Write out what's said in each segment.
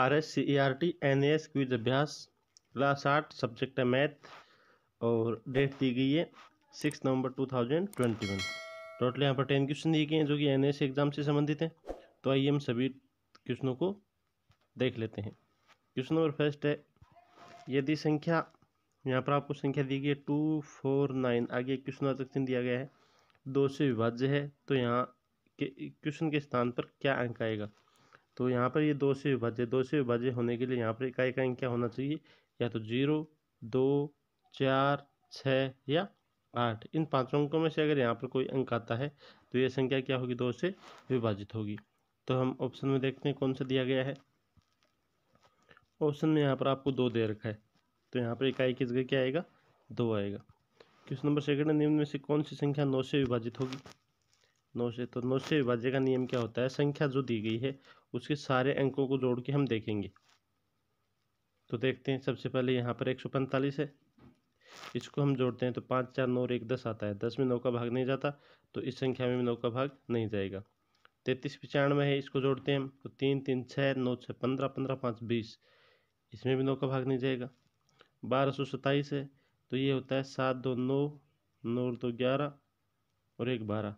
are S C R T N S quiz अभ्यास class आठ subject है math और डेट दी गई है six November two thousand twenty one total यहाँ पर टेन क्वेश्चन दिए गए हैं जो कि एन एस एग्ज़ाम से संबंधित हैं तो आइए हम सभी क्वेश्चनों को देख लेते हैं क्वेश्चन नंबर फर्स्ट है यदि संख्या यहाँ पर आपको संख्या दी गई है टू फोर नाइन आगे क्वेश्चन सेक्शन दिया गया है दो से विभाज्य है तो यहाँ के क्वेश्चन के स्थान पर क्या अंक आएगा तो यहाँ पर ये दो से विभाज्य दो से विभाज्य होने के लिए यहाँ पर इकाई का अंक क्या होना चाहिए या तो जीरो दो चार छः या आठ इन पाँचों अंकों में से अगर यहाँ पर कोई अंक आता है तो ये संख्या क्या होगी दो से विभाजित होगी तो हम ऑप्शन में देखते हैं कौन सा दिया गया है ऑप्शन में यहाँ पर आपको दो दे रखा है तो यहाँ पर इकाई की जगह क्या आएगा दो आएगा क्वेश्चन नंबर सेकंड निम्न में से कौन सी संख्या नौ से विभाजित होगी नौ से तो नौ से विभाज्य का नियम क्या होता है संख्या जो दी गई है उसके सारे अंकों को जोड़ के हम देखेंगे तो देखते हैं सबसे पहले यहाँ पर एक सौ पैंतालीस है इसको हम जोड़ते हैं तो पाँच चार नौ और एक दस आता है दस में नौ का भाग नहीं जाता तो इस संख्या में भी नौ का भाग नहीं जाएगा तैंतीस पचानवे है इसको जोड़ते हैं हम तो तीन तीन छः नौ छः पंद्रह पंद्रह पाँच बीस इसमें भी नौ का भाग नहीं जाएगा बारह सौ सत्ताईस है तो ये होता है सात दो नौ नौ दो ग्यारह और एक बारह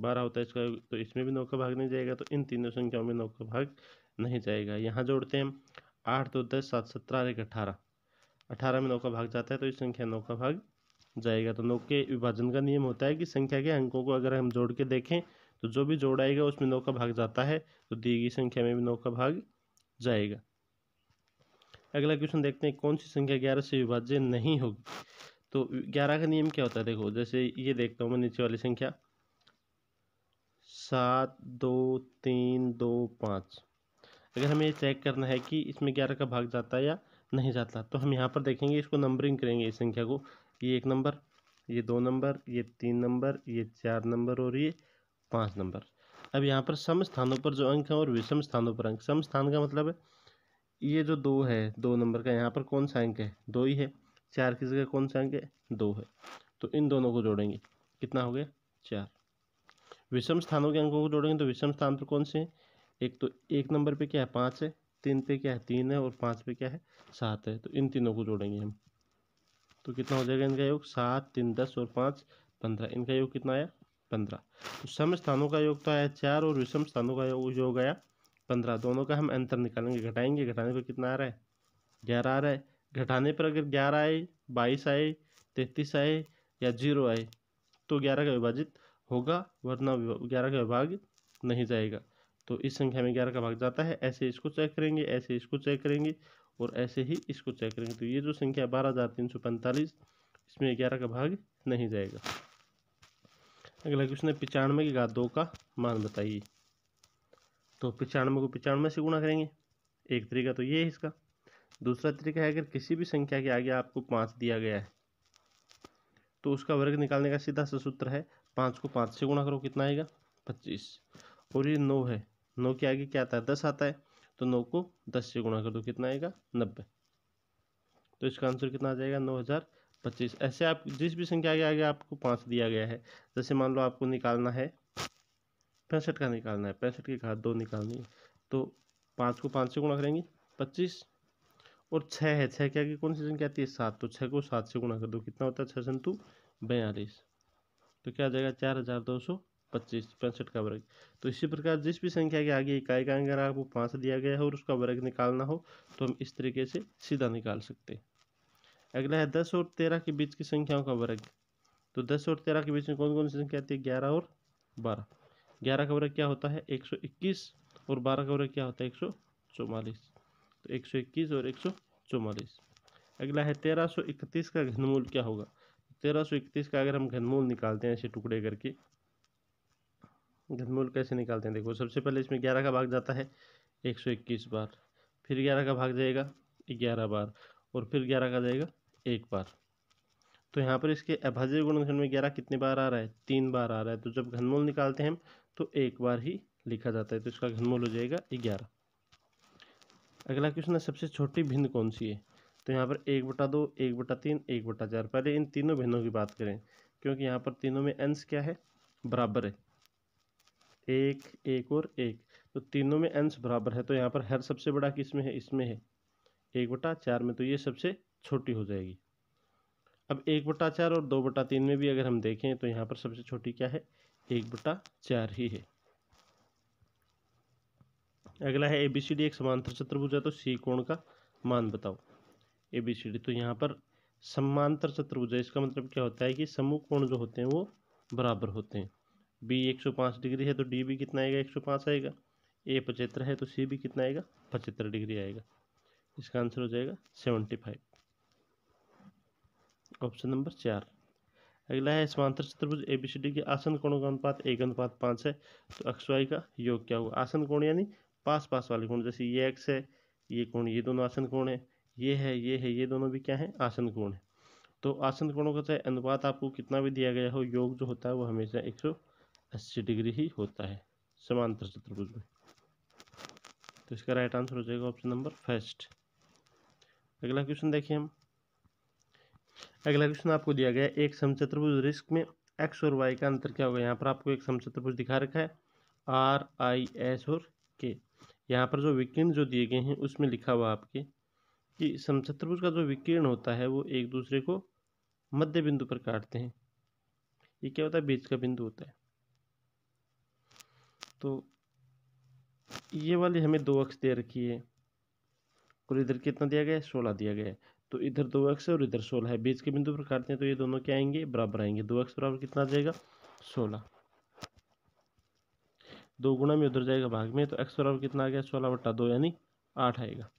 बारह होता है इसका तो इसमें भी नौ का भाग नहीं जाएगा तो इन तीनों संख्याओं में नौ का भाग नहीं जाएगा यहाँ जोड़ते हैं आठ दो दस सात सत्रह एक अठारह अठारह में नौ का भाग जाता है तो इस संख्या नौ का भाग जाएगा तो नौ के विभाजन का नियम होता है कि संख्या के अंकों को अगर हम जोड़ के देखें तो जो भी जोड़ आएगा उसमें नौ का भाग जाता है तो दी गई संख्या में भी नौ का भाग जाएगा अगला क्वेश्चन देखते हैं कौन सी संख्या ग्यारह से विभाज्य नहीं होगी तो ग्यारह का नियम क्या होता है देखो जैसे ये देखता हूँ मैं नीचे वाली संख्या सात दो तीन दो पाँच अगर हमें ये चेक करना है कि इसमें ग्यारह का भाग जाता है या नहीं जाता तो हम यहाँ पर देखेंगे इसको नंबरिंग करेंगे इस संख्या को ये एक नंबर ये दो नंबर ये तीन नंबर ये चार नंबर और ये पाँच नंबर अब यहाँ पर सम स्थानों पर जो अंक हैं और विषम स्थानों पर अंक सम स्थान का मतलब है ये जो दो है दो नंबर का यहाँ पर कौन सा अंक है दो ही है चार की जगह कौन सा अंक है दो है तो इन दोनों को जोड़ेंगे कितना हो गया चार विषम स्थानों के अंकों को जोड़ेंगे तो विषम स्थान पर कौन से हैं एक तो एक नंबर पे क्या है पाँच है तीन पे क्या है तीन है और पाँच पे क्या है सात है तो इन तीनों को जोड़ेंगे हम तो कितना हो जाएगा इनका योग सात तीन दस और पाँच पंद्रह इनका योग कितना आया पंद्रह तो सम स्थानों का योग तो आया चार और विषम स्थानों का योग योग आया पंद्रह दोनों का हम अंतर निकालेंगे घटाएंगे घटाने पर कितना आ रहा है ग्यारह आ रहा है घटाने पर अगर ग्यारह आए बाईस आए तैंतीस आए या जीरो आए तो ग्यारह का विभाजित होगा वरना ग्यारह का विभाग नहीं जाएगा तो इस संख्या में ग्यारह का भाग जाता है ऐसे इसको चेक करेंगे ऐसे इसको चेक करेंगे और ऐसे ही इसको चेक करेंगे तो ये जो संख्या बारह हज़ार तीन सौ पैंतालीस इसमें ग्यारह का भाग नहीं जाएगा अगला क्वेश्चन है पिचानवे के घात दो का मान बताइए तो पिचानवे को पिचानवे से गुणा करेंगे एक तरीका तो ये है इसका दूसरा तरीका है अगर किसी भी संख्या के आगे आपको पाँच दिया गया है तो उसका वर्ग निकालने का सीधा सा सूत्र है पाँच को पाँच से गुणा करो कितना आएगा पच्चीस और ये नौ है नौ के आगे क्या आता है दस आता है तो नौ को दस से गुणा कर दो कितना आएगा नब्बे तो इसका आंसर कितना आ जाएगा नौ हज़ार पच्चीस ऐसे आप जिस भी संख्या के आगे आपको पाँच दिया गया है जैसे मान लो आपको निकालना है पैंसठ का निकालना है पैंसठ के घर दो निकालनी है तो पाँच को पाँच से गुणा करेंगे पच्चीस और छः है छः के आगे कौन सी संख्या आती है सात तो छः को सात से गुणा कर दो कितना होता है छः संतु बयालीस तो क्या आ जाएगा चार हज़ार दो सौ पच्चीस पैंसठ का वर्ग तो इसी प्रकार जिस भी संख्या के आगे इकाई का अगर आपको पाँच दिया गया है और उसका वर्ग निकालना हो तो हम इस तरीके से सीधा निकाल सकते हैं अगला है दस और तेरह के बीच की संख्याओं का वर्ग तो दस और तेरह के बीच में कौन कौन सी संख्या आती है ग्यारह और बारह ग्यारह का वर्ग क्या होता है एक सौ इक्कीस और बारह का वर्ग क्या होता है एक सौ चौवालीस तो एक सौ इक्कीस और एक सौ चौवालीस अगला है तेरह सौ इकतीस का घनमूल क्या होगा तेरह सौ इकतीस का अगर हम घनमूल निकालते हैं ऐसे टुकड़े करके घनमूल कैसे निकालते हैं देखो सबसे पहले इसमें ग्यारह का भाग जाता है एक सौ इक्कीस बार फिर ग्यारह का भाग जाएगा ग्यारह बार और फिर ग्यारह का जाएगा एक बार तो यहाँ पर इसके अभाज्य गुणनखंड में ग्यारह कितने बार आ रहा है तीन बार आ रहा है तो जब घनमूल निकालते हैं तो एक बार ही लिखा जाता है तो इसका घनमूल हो जाएगा ग्यारह अगला क्वेश्चन है सबसे छोटी भिन्न कौन सी है तो यहाँ पर एक बटा दो एक बटा तीन एक बटा चार पहले इन तीनों भिन्नों की बात करें क्योंकि यहाँ पर तीनों में अंश क्या है बराबर है एक एक और एक तो तीनों में अंश बराबर है तो यहाँ पर हर सबसे बड़ा किस में है इसमें है एक बटा चार में तो ये सबसे छोटी हो जाएगी अब एक बटा चार और दो बटा तीन में भी अगर हम देखें तो यहाँ पर सबसे छोटी क्या है एक बटा चार ही है अगला है ए बी सी डी एक समांतर चतुर्भुज है तो सी कोण का मान बताओ ए बी सी डी तो यहाँ पर समांतर चतुर्भुज है इसका मतलब क्या होता है कि समूह कोण जो होते हैं वो बराबर होते हैं बी एक सौ पाँच डिग्री है तो डी भी कितना आएगा एक सौ पाँच आएगा ए पचहत्तर है तो सी भी कितना आएगा पचहत्तर डिग्री आएगा इसका आंसर हो जाएगा सेवेंटी फाइव ऑप्शन नंबर चार अगला है समांतर चतुर्भुज ए बी सी डी के आसन कोणों का अनुपात एक अनुपात पाँच है तो एक्स वाई का योग क्या होगा आसन कोण यानी पास पास वाले कोण जैसे ये एक्स है ये कोण ये दोनों आसन कोण है ये है ये है ये दोनों भी क्या है आसन कोण है तो आसन कोणों का अनुपात आपको कितना भी दिया गया हो योग जो होता है वो हमेशा एक सौ अस्सी डिग्री ही होता है समांतर चतुर्भुज में तो इसका राइट आंसर हो जाएगा ऑप्शन नंबर फर्स्ट अगला क्वेश्चन देखिए हम अगला क्वेश्चन आपको दिया गया एक समचतुर्भुज रिस्क में एक्स और वाई का अंतर क्या होगा यहाँ पर आपको एक समचतुर्भुज दिखा रखा है आर आई एस और के यहाँ पर जो विकिरण जो दिए गए हैं उसमें लिखा हुआ आपके कि समचतुर्भुज का जो विकीर्ण होता है वो एक दूसरे को मध्य बिंदु पर काटते हैं ये क्या होता है बीच का बिंदु होता है तो ये वाली हमें दो अक्ष दे रखी है और इधर कितना दिया गया है सोलह दिया गया है तो इधर दो अक्ष और इधर सोलह है बीच के बिंदु पर काटते हैं तो ये दोनों क्या आएंगे बराबर आएंगे दो अक्ष बराबर कितना जाएगा सोलह दो गुणा में उधर जाएगा भाग में तो एक्स बराबर कितना आ गया सोलह बट्टा दो यानी आठ आएगा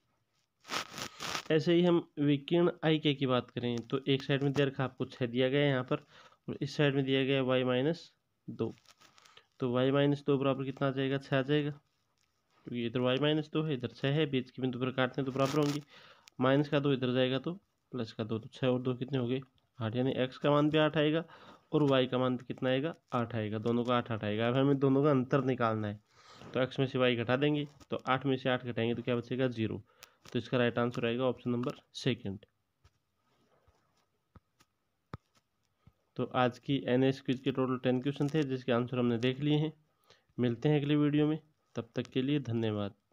ऐसे ही हम विकीर्ण आई के की बात करें तो एक साइड में दे रखा आपको छः दिया गया है यहाँ पर और इस साइड में दिया गया है वाई माइनस दो तो वाई माइनस दो बराबर कितना आ जाएगा छः आ जाएगा क्योंकि तो इधर वाई माइनस दो है इधर छः है बीच के बिंदु पर काटते हैं तो बराबर होंगे माइनस का दो इधर जाएगा तो प्लस का दो तो छः और दो कितने हो गए आठ यानी एक्स का मान भी आठ आएगा और वाई का मान कितना आएगा आठ आएगा दोनों का आठ आठ आएगा अब हमें दोनों का अंतर निकालना है तो एक्स में से वाई घटा देंगे तो आठ में से आठ घटाएंगे तो क्या बचेगा जीरो तो इसका राइट आंसर आएगा ऑप्शन नंबर सेकंड तो आज की एन एस क्विज के टोटल टेन क्वेश्चन थे जिसके आंसर हमने देख लिए हैं मिलते हैं अगली वीडियो में तब तक के लिए धन्यवाद